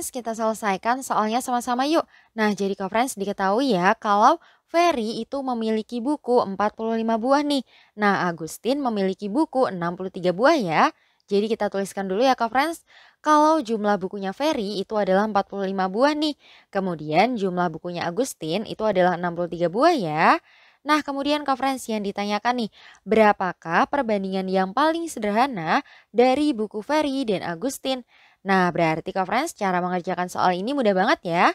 friends, kita selesaikan soalnya sama-sama yuk. Nah, jadi co friends diketahui ya kalau Ferry itu memiliki buku 45 buah nih. Nah, Agustin memiliki buku 63 buah ya. Jadi kita tuliskan dulu ya Kak Friends. Kalau jumlah bukunya Ferry itu adalah 45 buah nih. Kemudian jumlah bukunya Agustin itu adalah 63 buah ya. Nah, kemudian Kak Frans yang ditanyakan nih, berapakah perbandingan yang paling sederhana dari buku Ferry dan Agustin? Nah, berarti Kak Frans cara mengerjakan soal ini mudah banget ya.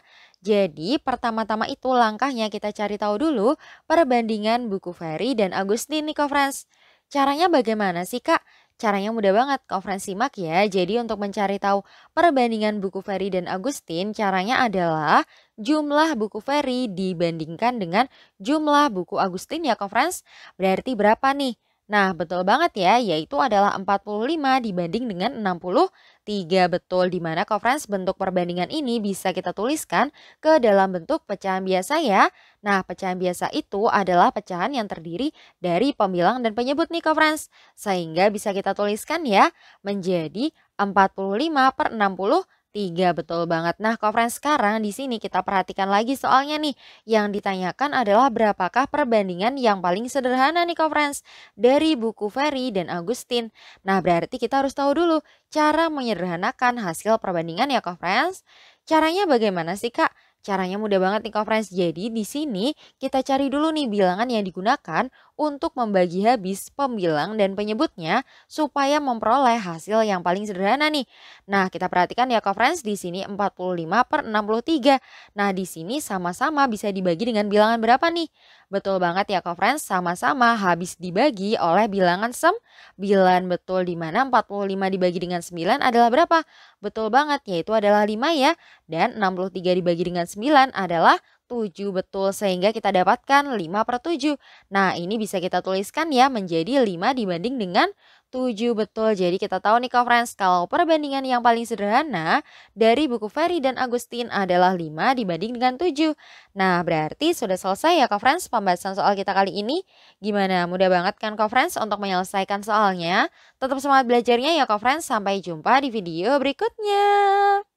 Jadi, pertama-tama itu langkahnya kita cari tahu dulu perbandingan buku Ferry dan Agustin nih Kak Frans. Caranya bagaimana sih Kak? Caranya mudah banget, konferensi simak ya. Jadi untuk mencari tahu perbandingan buku Ferry dan Agustin, caranya adalah jumlah buku Ferry dibandingkan dengan jumlah buku Agustin ya friends. Berarti berapa nih? Nah, betul banget ya, yaitu adalah 45 dibanding dengan 63 betul di mana conference bentuk perbandingan ini bisa kita tuliskan ke dalam bentuk pecahan biasa ya. Nah, pecahan biasa itu adalah pecahan yang terdiri dari pembilang dan penyebut nih conference. Sehingga bisa kita tuliskan ya menjadi 45 per 60 Tiga, betul banget. Nah, conference sekarang di sini kita perhatikan lagi soalnya nih, yang ditanyakan adalah berapakah perbandingan yang paling sederhana nih conference dari buku Ferry dan Agustin. Nah, berarti kita harus tahu dulu cara menyederhanakan hasil perbandingan ya conference. Caranya bagaimana sih kak? Caranya mudah banget nih conference. Jadi di sini kita cari dulu nih bilangan yang digunakan untuk membagi habis pembilang dan penyebutnya supaya memperoleh hasil yang paling sederhana nih. Nah, kita perhatikan ya conference di sini 45 per 63. Nah, di sini sama-sama bisa dibagi dengan bilangan berapa nih? Betul banget ya conference sama-sama habis dibagi oleh bilangan sem 9 betul di mana 45 dibagi dengan 9 adalah berapa? Betul banget, yaitu adalah 5 ya. Dan 63 dibagi dengan 9 adalah 7 betul sehingga kita dapatkan 5 per 7. Nah ini bisa kita tuliskan ya menjadi 5 dibanding dengan 7 betul. Jadi kita tahu nih friends kalau perbandingan yang paling sederhana dari buku Ferry dan Agustin adalah 5 dibanding dengan 7. Nah berarti sudah selesai ya friends pembahasan soal kita kali ini. Gimana mudah banget kan friends untuk menyelesaikan soalnya. Tetap semangat belajarnya ya friends sampai jumpa di video berikutnya.